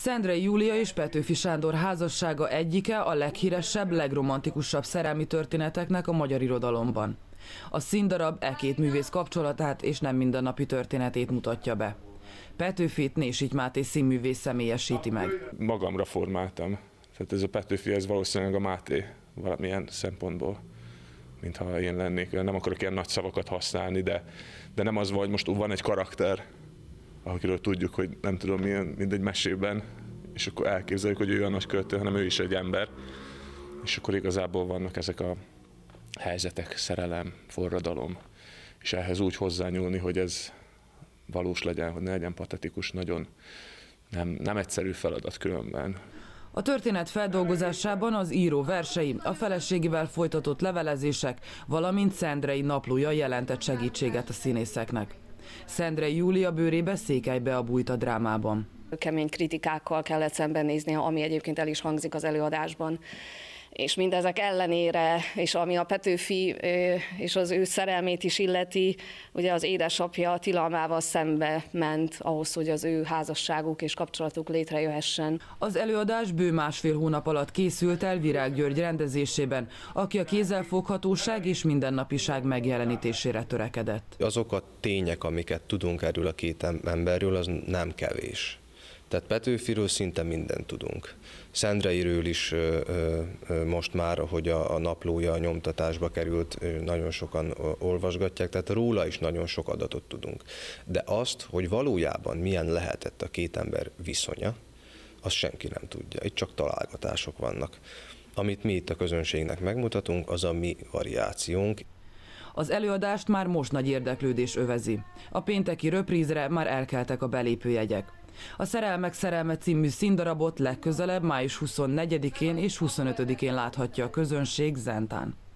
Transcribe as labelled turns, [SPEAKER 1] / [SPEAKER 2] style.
[SPEAKER 1] Szendrei Júlia és Petőfi Sándor házassága egyike a leghíresebb, legromantikusabb szerelmi történeteknek a magyar irodalomban. A színdarab e két művész kapcsolatát és nem mindennapi történetét mutatja be. Petőfit Nésik Máté színművész személyesíti meg. Magamra formáltam. Tehát ez a Petőfi, ez valószínűleg
[SPEAKER 2] a Máté valamilyen szempontból mintha én lennék. Nem akarok ilyen nagy szavakat használni, de, de nem az hogy most van egy karakter, akiről tudjuk, hogy nem tudom milyen, mint egy mesében, és akkor elképzeljük, hogy ő a nagy költő, hanem ő is egy ember. És akkor igazából vannak ezek a helyzetek, szerelem, forradalom, és ehhez úgy hozzányúlni, hogy ez valós legyen, hogy ne legyen patetikus, nagyon nem, nem egyszerű feladat különben.
[SPEAKER 1] A történet feldolgozásában az író versei, a feleségével folytatott levelezések, valamint Szendrei naplója jelentett segítséget a színészeknek. Szendre Júlia bőrébe székelybe a bújt a drámában.
[SPEAKER 3] Kemény kritikákkal kellett szembenéznie, ami egyébként el is hangzik az előadásban és mindezek ellenére, és ami a Petőfi és az ő szerelmét is illeti, ugye az édesapja tilalmával szembe ment ahhoz, hogy az ő házasságuk és kapcsolatuk létrejöhessen.
[SPEAKER 1] Az előadás bő másfél hónap alatt készült el Virág György rendezésében, aki a kézzelfoghatóság és mindennapiság megjelenítésére törekedett.
[SPEAKER 4] Azok a tények, amiket tudunk erről a két emberről, az nem kevés. Tehát Petőfiről szinte mindent tudunk. Szendreiről is most már, hogy a, naplója a nyomtatásba került, nagyon sokan olvasgatják, tehát róla is nagyon sok adatot tudunk. De azt, hogy valójában milyen lehetett a két ember viszonya, azt senki nem tudja. Itt csak találgatások vannak. Amit mi itt a közönségnek megmutatunk, az a mi variációnk.
[SPEAKER 1] Az előadást már most nagy érdeklődés övezi. A pénteki röprízre már elkeltek a belépőjegyek. A Szerelmek Szerelme című színdarabot legközelebb május 24-én és 25-én láthatja a közönség Zentán.